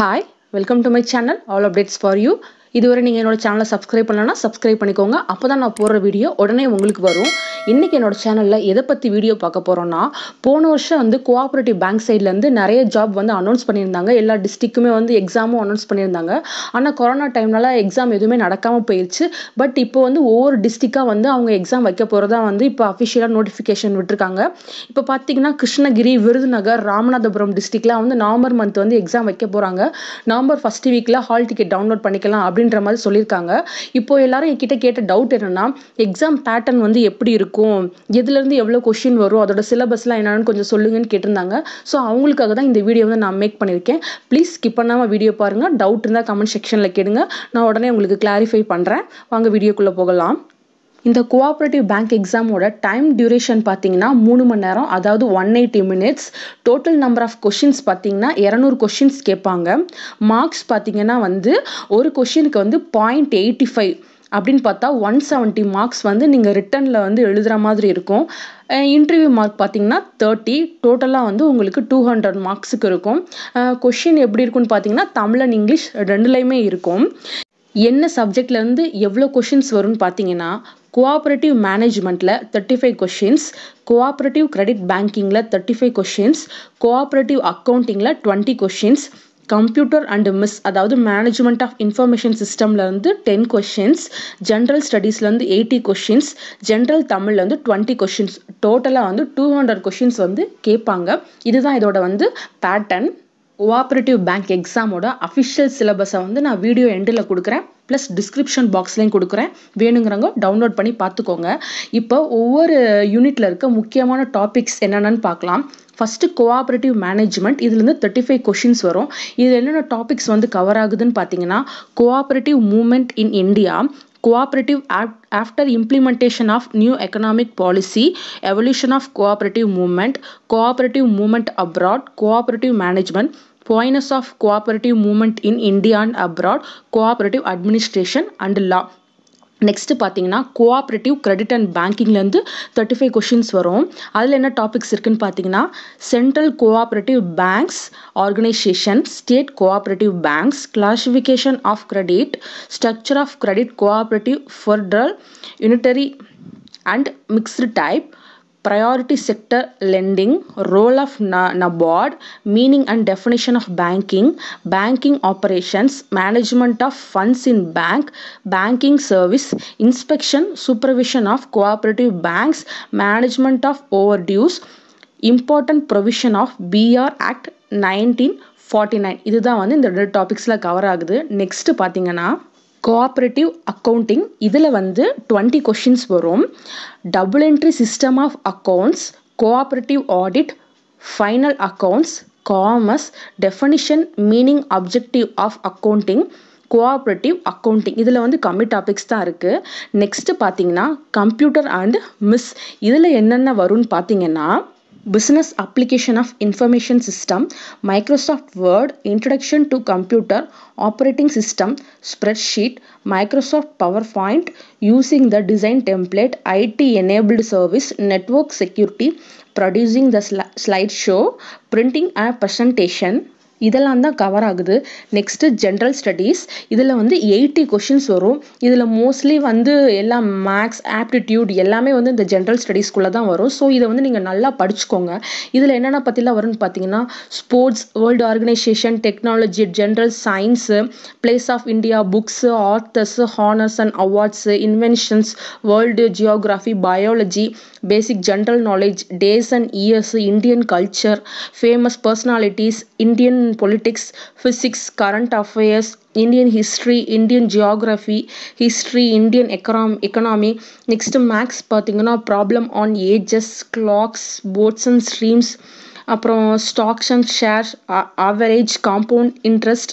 Hi, welcome to my channel All Updates for You. இதுவரை நீங்கள் என்னோடய சேனலை சப்ஸ்கிரைப் பண்ணலன்னா சப்ஸ்கிரைப் பண்ணிக்கோங்க அப்போ தான் நான் போடுற வீடியோ உடனே உங்களுக்கு வரும் இன்றைக்கி என்னோட சேனலில் எதை பற்றி வீடியோ பார்க்க போகிறோன்னா போன வருஷம் வந்து கோஆப்ரேட்டிவ் பேங்க் சைட்லேருந்து நிறைய ஜாப் வந்து அனௌன்ஸ் பண்ணியிருந்தாங்க எல்லா டிஸ்ட்ரிக்குமே வந்து எக்ஸாமும் அனௌன்ஸ் பண்ணியிருந்தாங்க ஆனால் கொரோனா டைம்னால எக்ஸாம் எதுவுமே நடக்காமல் போயிடுச்சு பட் இப்போ வந்து ஒவ்வொரு டிஸ்ட்ரிக்டாக வந்து அவங்க எக்ஸாம் வைக்க போகிறதா வந்து இப்போ அஃபிஷியலாக நோட்டிஃபிகேஷன் விட்டுருக்காங்க இப்போ பார்த்தீங்கன்னா கிருஷ்ணகிரி விருதுநகர் ராமநாதபுரம் டிஸ்ட்ரிக்ட்லாம் வந்து நவம்பர் மந்த் வந்து எக்ஸாம் வைக்க போகிறாங்க நவம்பர் ஃபஸ்ட் வீக்கில் ஹால் டிக்கெட் டவுன்லோட் பண்ணிக்கலாம் அப்படின்ற மாதிரி சொல்லியிருக்காங்க இப்போ எல்லாரும் என்கிட்ட கேட்ட டவுட் என்னன்னா எக்ஸாம் பேட்டர்ன் வந்து எப்படி இருக்கும் எதுலேருந்து எவ்வளோ கொஷின் வரும் அதோட சிலபஸ்லாம் என்னென்னு கொஞ்சம் சொல்லுங்கன்னு கேட்டிருந்தாங்க ஸோ அவங்களுக்காக தான் இந்த வீடியோ வந்து நான் மேக் பண்ணியிருக்கேன் ப்ளீஸ் ஸ்கிப் பண்ணாமல் வீடியோ பாருங்கள் டவுட் இருந்தால் கமெண்ட் செக்ஷனில் கேடுங்க நான் உடனே உங்களுக்கு கிளாரிஃபை பண்ணுறேன் வாங்க வீடியோக்குள்ளே போகலாம் இந்த கோஆப்ரேட்டிவ் பேங்க் எக்ஸாமோட டைம் டியூரேஷன் பார்த்தீங்கன்னா மூணு மணி நேரம் அதாவது one eighty minutes total number of questions பார்த்தீங்கன்னா இரநூறு கொஷின்ஸ் கேட்பாங்க மார்க்ஸ் பார்த்தீங்கன்னா வந்து ஒரு கொஷினுக்கு வந்து பாயிண்ட் எயிட்டி ஃபைவ் அப்படின்னு பார்த்தா ஒன் செவன்ட்டி மார்க்ஸ் வந்து நீங்கள் ரிட்டனில் வந்து எழுதுகிற மாதிரி இருக்கும் இன்டர்வியூ மார்க் பார்த்தீங்கன்னா தேர்ட்டி டோட்டலாக வந்து உங்களுக்கு டூ ஹண்ட்ரட் மார்க்ஸுக்கு இருக்கும் கொஷின் எப்படி இருக்குன்னு பார்த்தீங்கன்னா தமிழ் அண்ட் இங்கிலீஷ் ரெண்டுலேயுமே இருக்கும் என்ன சப்ஜெக்ட்லேருந்து எவ்வளோ கொஷின்ஸ் வரும்னு பார்த்தீங்கன்னா கோஆப்ரேட்டிவ் மேனேஜ்மெண்ட்டில் thirty five questions cooperative credit பேங்கிங்கில் தேர்ட்டி ஃபைவ் கொஷின்ஸ் கோஆப்ரேட்டிவ் அக்கௌண்டிங்கில் twenty questions computer and MIS அதாவது மேனேஜ்மெண்ட் ஆஃப் இன்ஃபர்மேஷன் சிஸ்டம்லேருந்து டென் கொஷின்ஸ் ஜென்ரல் ஸ்டடீஸ்லேருந்து எயிட்டி கொஷின்ஸ் ஜென்ரல் தமிழ்லேருந்து டுவெண்ட்டி கொஷின்ஸ் டோட்டலாக வந்து டூ ஹண்ட்ரட் கொஷின்ஸ் வந்து கேட்பாங்க இதுதான் இதோட வந்து பேட்டர்ன் கோஆப்ரேட்டிவ் பேங்க் எக்ஸாமோட அஃபிஷியல் சிலபஸை வந்து நான் வீடியோ எண்டில் கொடுக்குறேன் ப்ளஸ் டிஸ்கிரிப்ஷன் பாக்ஸ்லையும் கொடுக்குறேன் வேணுங்கிறவங்க டவுன்லோட் பண்ணி பார்த்துக்கோங்க இப்போ ஒவ்வொரு யூனிட்டில் இருக்க முக்கியமான டாபிக்ஸ் என்னென்னு பார்க்கலாம் ஃபஸ்ட்டு கோஆப்ரேட்டிவ் மேனேஜ்மெண்ட் இதுலேருந்து தேர்ட்டி ஃபைவ் கொஷின்ஸ் வரும் இதில் என்னென்ன டாபிக்ஸ் வந்து கவர் ஆகுதுன்னு பார்த்தீங்கன்னா cooperative movement in India cooperative after implementation of new economic policy evolution of cooperative movement cooperative movement abroad cooperative management கோயினஸ் of cooperative movement in India and abroad cooperative administration and law next பார்த்தீங்கன்னா cooperative credit and பேங்கிங்லேருந்து thirty five questions வரும் அதில் என்ன topics இருக்குன்னு பார்த்தீங்கன்னா central cooperative banks organisation state cooperative banks classification of credit structure of credit cooperative federal unitary and mixed type priority sector lending role of ந NABARD meaning and definition of banking banking operations management of funds in bank banking service inspection supervision of cooperative banks management of over dues important provision of BR act nineteen forty nine இதுதான் வந்து இந்த ரெண்டு டாபிக்ஸில் cover ஆகுது next பார்த்தீங்கன்னா cooperative accounting இதில் வந்து twenty questions வரும் double entry system of accounts cooperative audit final accounts commerce definition meaning objective of accounting cooperative accounting இதில் வந்து கம்மி டாபிக்ஸ் தான் இருக்குது நெக்ஸ்ட்டு பார்த்தீங்கன்னா கம்ப்யூட்டர் அண்ட் மிஸ் இதில் என்னென்ன வரும்னு பார்த்தீங்கன்னா business application of information system microsoft word introduction to computer operating system spreadsheet microsoft powerpoint using the design template it enabled service network security producing the sli slideshow printing a presentation இதெல்லாம் தான் cover ஆகுது next general studies இதில் வந்து eighty questions வரும் இதில் mostly வந்து எல்லாம் maths aptitude எல்லாமே வந்து இந்த ஜென்ரல் ஸ்டடீஸ்க்குள்ளே தான் வரும் ஸோ இதை வந்து நீங்கள் நல்லா படிச்சுக்கோங்க இதில் என்னென்ன பற்றிலாம் வரும்னு பார்த்தீங்கன்னா sports world organisation technology general science place of India books authors honours and awards inventions world geography biology basic general knowledge, days and years, Indian culture, famous personalities, Indian politics, physics, current affairs, Indian history, Indian geography, history, Indian economy. Next, max, problem on ages, clocks, boats and streams. அப்புறம் stocks and shares average compound interest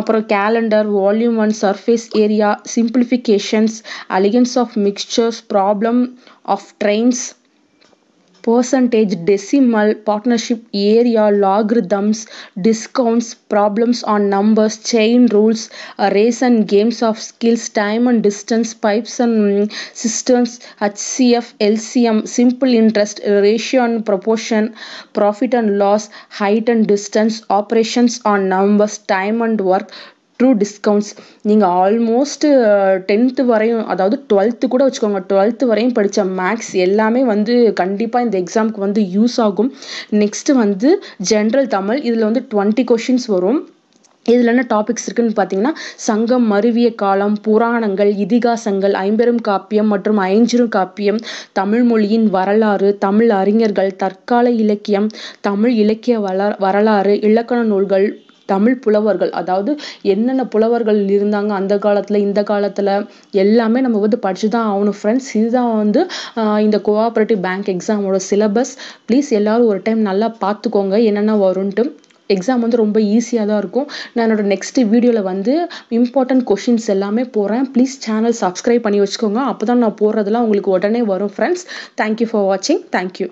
அப்புறம் calendar volume and surface area simplifications alligations of mixtures problem of trains percentage, decimal, partnership area, logarithms, discounts, problems on numbers, chain rules, arrays race and games of skills, time and distance, pipes and mm, systems, HCF, LCM, simple interest, ratio and proportion, profit and loss, height and distance, operations on numbers, time and work, true discounts நீங்கள் almost tenth வரையும் அதாவது twelfth கூட வச்சுக்கோங்க twelfth வரையும் படித்த maths எல்லாமே வந்து கண்டிப்பாக இந்த எக்ஸாமுக்கு வந்து யூஸ் ஆகும் நெக்ஸ்ட்டு வந்து ஜென்ரல் தமிழ் இதில் வந்து டுவெண்ட்டி கொஷின்ஸ் வரும் இதில் என்ன டாபிக்ஸ் இருக்குதுன்னு பார்த்தீங்கன்னா சங்கம் மருவிய காலம் புராணங்கள் இதிகாசங்கள் ஐம்பெரும் காப்பியம் மற்றும் ஐஞ்சிரும் காப்பியம் தமிழ் மொழியின் வரலாறு தமிழ் அறிஞர்கள் தற்கால இலக்கியம் தமிழ் இலக்கிய வள வரலாறு இலக்கண நூல்கள் தமிழ் புலவர்கள் அதாவது என்னென்ன புலவர்கள் இருந்தாங்க அந்த காலத்தில் இந்த காலத்தில் எல்லாமே நம்ம வந்து படித்து தான் ஆகணும் ஃப்ரெண்ட்ஸ் இதுதான் வந்து இந்த கோஆப்ரேட்டிவ் பேங்க் எக்ஸாமோட சிலபஸ் ப்ளீஸ் எல்லோரும் ஒரு டைம் நல்லா பார்த்துக்கோங்க என்னென்ன வரும்ன்ட்டு எக்ஸாம் வந்து ரொம்ப ஈஸியாக தான் இருக்கும் நான் என்னோடய நெக்ஸ்ட் வீடியோவில் வந்து இம்பார்ட்டண்ட் கொஷின்ஸ் எல்லாமே போகிறேன் ப்ளீஸ் சேனல் சப்ஸ்கிரைப் பண்ணி வச்சுக்கோங்க அப்போ தான் நான் போடுறதுலாம் உங்களுக்கு உடனே வரும் ஃப்ரெண்ட்ஸ் தேங்க்யூ ஃபார் வாட்சிங் தேங்க்யூ